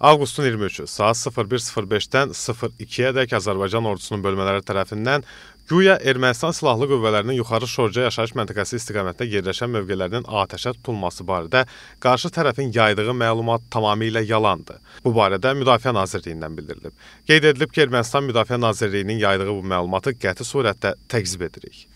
Avqustun 23-ü saat 01:05-dən 02-yədək Azərbaycan ordusunun bölmələri tərəfindən güya Ermənistan silahlı qüvvələrinin yuxarı Şorca yaşayış məntəqəsi istiqamətdə yerləşən mövqelərinin atəşə tutulması barədə qarşı tərəfin yaydığı məlumat tamamilə yalandır. Bu barədə Müdafiə Nazirliyindən bildirilib. Qeyd edilib ki, Ermənistan Müdafiə Nazirliyinin yaydığı bu məlumatı qəti surətdə təkzib edirik.